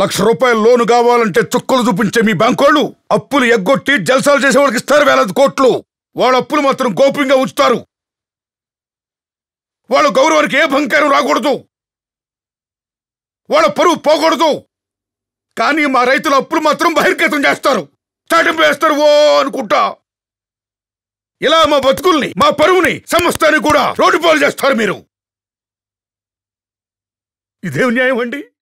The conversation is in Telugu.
లక్ష రూపాయల లోను కావాలంటే చుక్కలు చూపించే మీ బ్యాంకోళ్ళు అప్పులు ఎగ్గొట్టి జల్సాలు చేసే వాళ్ళకి ఇస్తారు వేలాది కోట్లు వాళ్ళ అప్పులు మాత్రం గోప్యంగా ఉంచుతారు వాళ్ళ గౌరవానికి ఏ భంకారం రాకూడదు వాళ్ళ పరువు పోకూడదు కానీ మా రైతుల అప్పులు మాత్రం బహిర్గతం చేస్తారు చాటింపు వేస్తారు ఓ అనుకుంటా ఇలా మా బతుకుల్ని మా పరువుని సమస్తాన్ని కూడా రోడ్డు పాలు చేస్తారు మీరు ఇదేం న్యాయం అండి